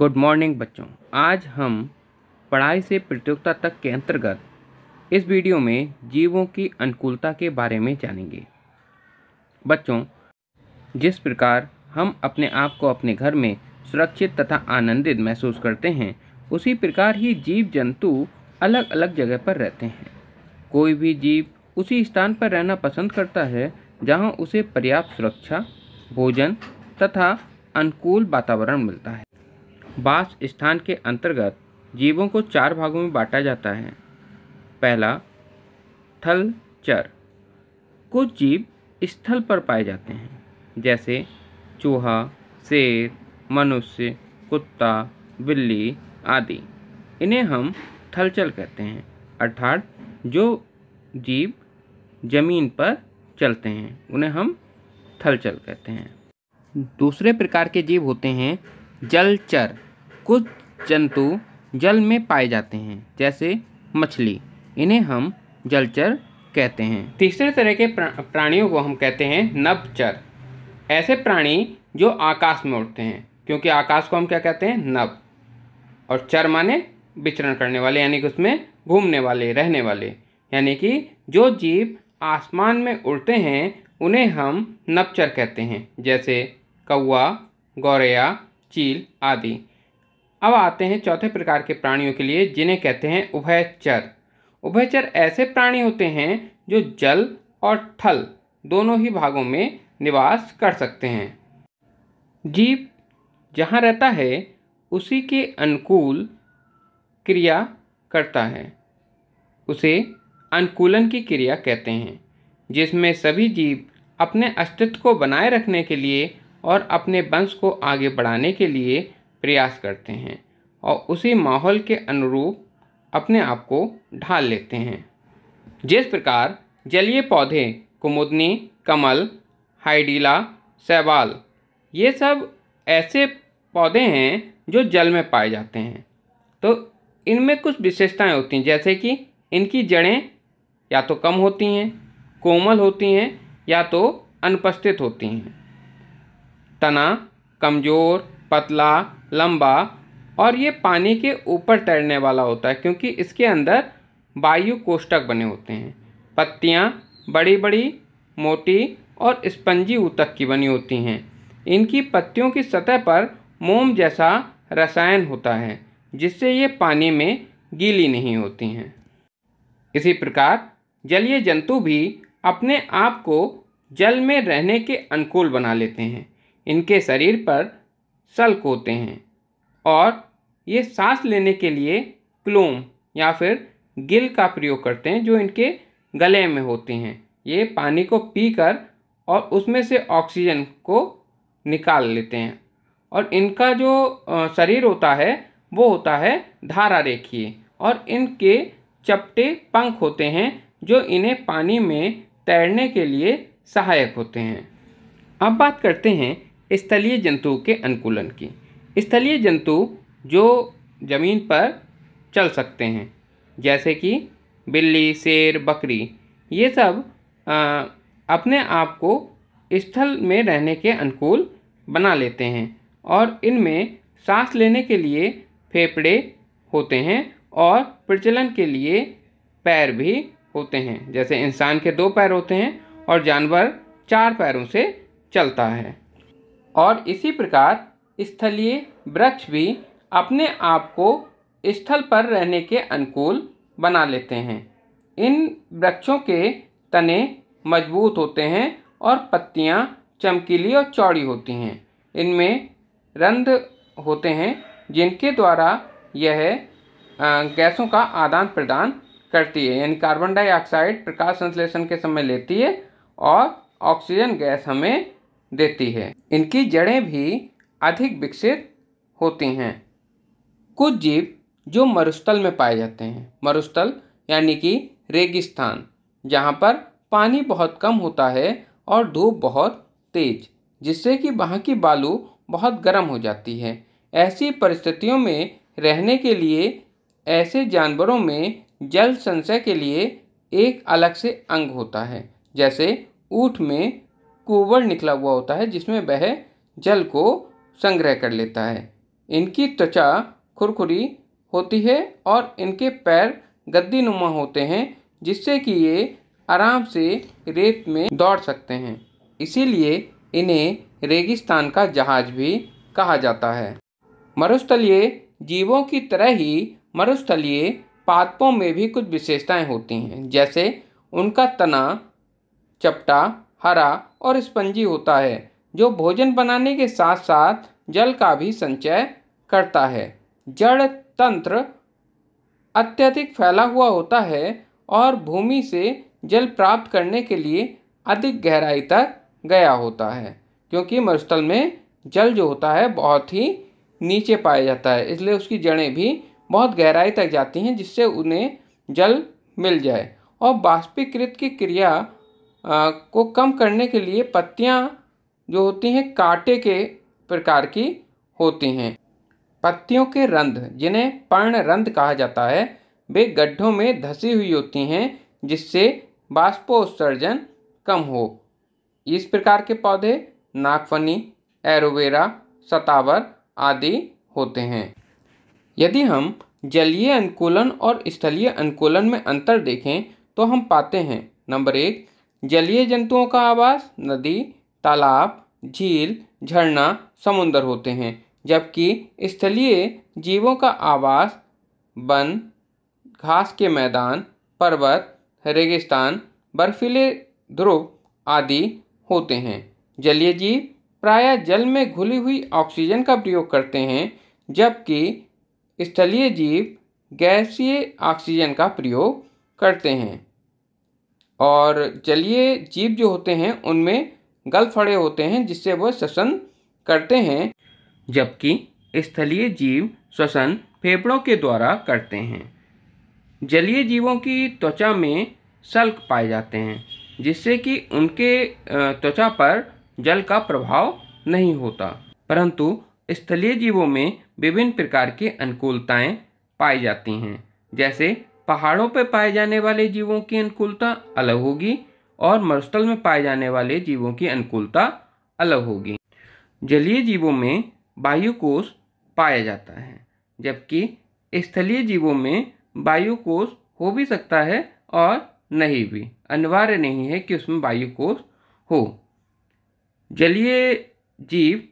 good morning बच्चों आज हम पढ़ाई से प्रतियोगिता तक के अंतर्गत इस वीडियो में जीवों की अनुकूलता के बारे में जानेंगे बच्चों जिस प्रकार हम अपने आप को अपने घर में सुरक्षित तथा आनंदित महसूस करते हैं उसी प्रकार ही जीव जंतु अलग अलग जगह पर रहते हैं कोई भी जीव उसी स्थान पर रहना पसंद करता है जहाँ उसे पर्याप्त सुरक्षा भोजन तथा अनुकूल वातावरण मिलता है बास स्थान के अंतर्गत जीवों को चार भागों में बांटा जाता है पहला थल चर कुछ जीव स्थल पर पाए जाते हैं जैसे चूहा शेर मनुष्य कुत्ता बिल्ली आदि इन्हें हम थलचल कहते हैं अर्थात जो जीव जमीन पर चलते हैं उन्हें हम थलचल कहते हैं दूसरे प्रकार के जीव होते हैं जलचर कुछ जंतु जल में पाए जाते हैं जैसे मछली इन्हें हम जलचर कहते हैं तीसरे तरह के प्राणियों को हम कहते हैं नभचर ऐसे प्राणी जो आकाश में उड़ते हैं क्योंकि आकाश को हम क्या कहते हैं नभ और चर माने विचरण करने वाले यानी कि उसमें घूमने वाले रहने वाले यानी कि जो जीव आसमान में उड़ते हैं उन्हें हम नवचर कहते हैं जैसे कौआ गौरैया चील आदि अब आते हैं चौथे प्रकार के प्राणियों के लिए जिन्हें कहते हैं उभयचर उभयचर ऐसे प्राणी होते हैं जो जल और थल दोनों ही भागों में निवास कर सकते हैं जीव जहाँ रहता है उसी के अनुकूल क्रिया करता है उसे अनुकूलन की क्रिया कहते हैं जिसमें सभी जीव अपने अस्तित्व को बनाए रखने के लिए और अपने वंश को आगे बढ़ाने के लिए प्रयास करते हैं और उसी माहौल के अनुरूप अपने आप को ढाल लेते हैं जिस प्रकार जलीय पौधे कुमुदनी कमल हाइडीला सैवाल ये सब ऐसे पौधे हैं जो जल में पाए जाते हैं तो इनमें कुछ विशेषताएं होती हैं जैसे कि इनकी जड़ें या तो कम होती हैं कोमल होती हैं या तो अनुपस्थित होती हैं तना कमज़ोर पतला लंबा और ये पानी के ऊपर तैरने वाला होता है क्योंकि इसके अंदर वायु कोष्टक बने होते हैं पत्तियाँ बड़ी बड़ी मोटी और स्पंजी ऊतक की बनी होती हैं इनकी पत्तियों की सतह पर मोम जैसा रसायन होता है जिससे ये पानी में गीली नहीं होती हैं इसी प्रकार जलीय जंतु भी अपने आप को जल में रहने के अनुकूल बना लेते हैं इनके शरीर पर सल्क होते हैं और ये सांस लेने के लिए क्लोम या फिर गिल का प्रयोग करते हैं जो इनके गले में होते हैं ये पानी को पीकर और उसमें से ऑक्सीजन को निकाल लेते हैं और इनका जो शरीर होता है वो होता है धारा रेखीय और इनके चपटे पंख होते हैं जो इन्हें पानी में तैरने के लिए सहायक होते हैं अब बात करते हैं स्थलीय जंतु के अनुकूलन की स्थलीय जंतु जो ज़मीन पर चल सकते हैं जैसे कि बिल्ली शेर बकरी ये सब आ, अपने आप को स्थल में रहने के अनुकूल बना लेते हैं और इनमें सांस लेने के लिए फेफड़े होते हैं और प्रचलन के लिए पैर भी होते हैं जैसे इंसान के दो पैर होते हैं और जानवर चार पैरों से चलता है और इसी प्रकार स्थलीय वृक्ष भी अपने आप को स्थल पर रहने के अनुकूल बना लेते हैं इन वृक्षों के तने मजबूत होते हैं और पत्तियाँ चमकीली और चौड़ी होती हैं इनमें रंध होते हैं जिनके द्वारा यह गैसों का आदान प्रदान करती है यानी कार्बन डाइऑक्साइड प्रकाश संश्लेषण के समय लेती है और ऑक्सीजन गैस हमें देती है इनकी जड़ें भी अधिक विकसित होती हैं कुछ जीव जो मरुस्थल में पाए जाते हैं मरुस्थल यानी कि रेगिस्तान जहाँ पर पानी बहुत कम होता है और धूप बहुत तेज जिससे कि वहाँ की बालू बहुत गर्म हो जाती है ऐसी परिस्थितियों में रहने के लिए ऐसे जानवरों में जल संचय के लिए एक अलग से अंग होता है जैसे ऊँट में कुवर निकला हुआ होता है जिसमें वह जल को संग्रह कर लेता है इनकी त्वचा खुरखुरी होती है और इनके पैर गद्दी नुमा होते हैं जिससे कि ये आराम से रेत में दौड़ सकते हैं इसीलिए इन्हें रेगिस्तान का जहाज भी कहा जाता है मरुस्थलीय जीवों की तरह ही मरुस्थलीय पादपों में भी कुछ विशेषताएं होती हैं जैसे उनका तना चपटा हरा और स्पंजी होता है जो भोजन बनाने के साथ साथ जल का भी संचय करता है जड़ तंत्र अत्यधिक फैला हुआ होता है और भूमि से जल प्राप्त करने के लिए अधिक गहराई तक गया होता है क्योंकि मरुस्थल में जल जो होता है बहुत ही नीचे पाया जाता है इसलिए उसकी जड़ें भी बहुत गहराई तक जाती हैं जिससे उन्हें जल मिल जाए और बाष्पीकृत की क्रिया को कम करने के लिए पत्तियाँ जो होती हैं कांटे के प्रकार की होती हैं पत्तियों के रंध जिन्हें पर्ण रंध कहा जाता है वे गड्ढों में धसी हुई होती हैं जिससे बाष्पोत्सर्जन कम हो इस प्रकार के पौधे नागफनी एरोवेरा सतावर आदि होते हैं यदि हम जलीय अनुकूलन और स्थलीय अनुकूलन में अंतर देखें तो हम पाते हैं नंबर एक जलीय जंतुओं का आवास नदी तालाब झील झरना समुंदर होते हैं जबकि स्थलीय जीवों का आवास वन घास के मैदान पर्वत रेगिस्तान बर्फीले ध्रुव आदि होते हैं जलीय जीव प्रायः जल में घुली हुई ऑक्सीजन का प्रयोग करते हैं जबकि स्थलीय जीव गैसीय ऑक्सीजन का प्रयोग करते हैं और जलीय जीव जो होते हैं उनमें गल फड़े होते हैं जिससे वह श्वसन करते हैं जबकि स्थलीय जीव श्वसन फेफड़ों के द्वारा करते हैं जलीय जीवों की त्वचा में सल्क पाए जाते हैं जिससे कि उनके त्वचा पर जल का प्रभाव नहीं होता परंतु स्थलीय जीवों में विभिन्न प्रकार की अनुकूलताएं पाई जाती हैं जैसे पहाड़ों पर पाए जाने वाले जीवों की अनुकूलता अलग होगी और मरुस्थल में पाए जाने वाले जीवों की अनुकूलता अलग होगी जलीय जीवों में वायुकोष पाया जाता है जबकि स्थलीय जीवों में वायुकोष हो भी सकता है और नहीं भी अनिवार्य नहीं है कि उसमें वायुकोष हो जलीय जीव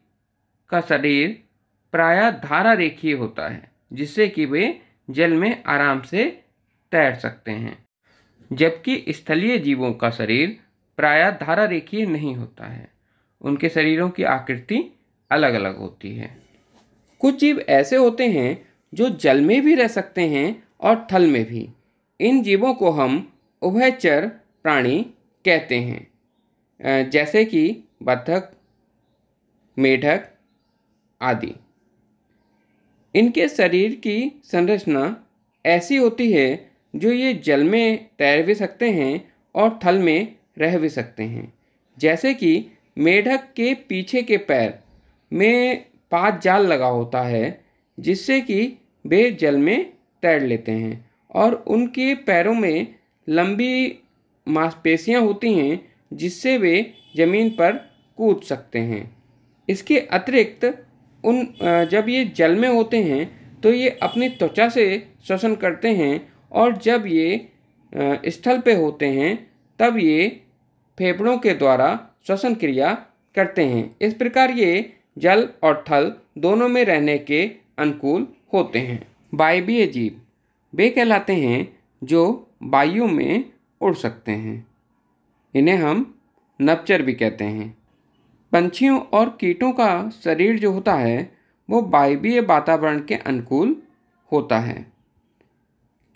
का शरीर प्रायः धारा रेखीय होता है जिससे कि वे जल में आराम से तैर सकते हैं जबकि स्थलीय जीवों का शरीर प्रायः धारा रेखीय नहीं होता है उनके शरीरों की आकृति अलग अलग होती है कुछ जीव ऐसे होते हैं जो जल में भी रह सकते हैं और थल में भी इन जीवों को हम उभयचर प्राणी कहते हैं जैसे कि बत्थक मेढक आदि इनके शरीर की संरचना ऐसी होती है जो ये जल में तैर भी सकते हैं और थल में रह भी सकते हैं जैसे कि मेढक के पीछे के पैर में पाँच जाल लगा होता है जिससे कि वे जल में तैर लेते हैं और उनके पैरों में लंबी मांसपेशियां होती हैं जिससे वे ज़मीन पर कूद सकते हैं इसके अतिरिक्त उन जब ये जल में होते हैं तो ये अपनी त्वचा से श्वसन करते हैं और जब ये स्थल पे होते हैं तब ये फेफड़ों के द्वारा श्वसन क्रिया करते हैं इस प्रकार ये जल और थल दोनों में रहने के अनुकूल होते हैं वायवीय जीव वे कहलाते हैं जो वायु में उड़ सकते हैं इन्हें हम नपचर भी कहते हैं पंछियों और कीटों का शरीर जो होता है वो वायवीय वातावरण के अनुकूल होता है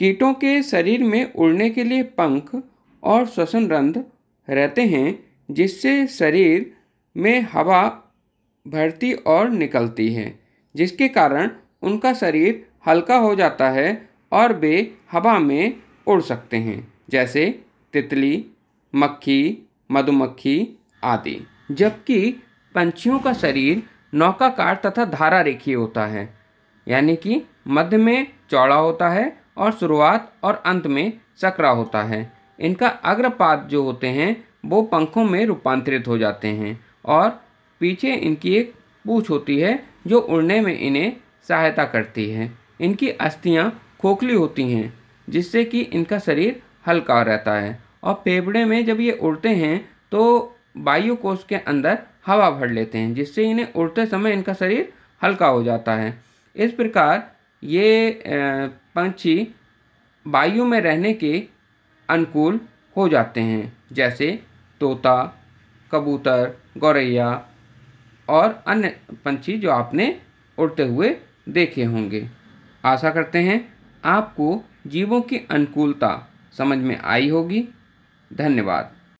कीटों के शरीर में उड़ने के लिए पंख और श्वसन रंध रहते हैं जिससे शरीर में हवा भरती और निकलती है जिसके कारण उनका शरीर हल्का हो जाता है और वे हवा में उड़ सकते हैं जैसे तितली मक्खी मधुमक्खी आदि जबकि पंछियों का शरीर नौकाकार तथा धारा रेखीय होता है यानी कि मध्य में चौड़ा होता है और शुरुआत और अंत में चक्रा होता है इनका अग्रपाद जो होते हैं वो पंखों में रूपांतरित हो जाते हैं और पीछे इनकी एक पूछ होती है जो उड़ने में इन्हें सहायता करती है इनकी अस्थियाँ खोखली होती हैं जिससे कि इनका शरीर हल्का रहता है और फेफड़े में जब ये उड़ते हैं तो वायु कोष के अंदर हवा भर लेते हैं जिससे इन्हें उड़ते समय इनका शरीर हल्का हो जाता है इस प्रकार ये पंछी वायु में रहने के अनुकूल हो जाते हैं जैसे तोता कबूतर गौरैया और अन्य पंछी जो आपने उड़ते हुए देखे होंगे आशा करते हैं आपको जीवों की अनुकूलता समझ में आई होगी धन्यवाद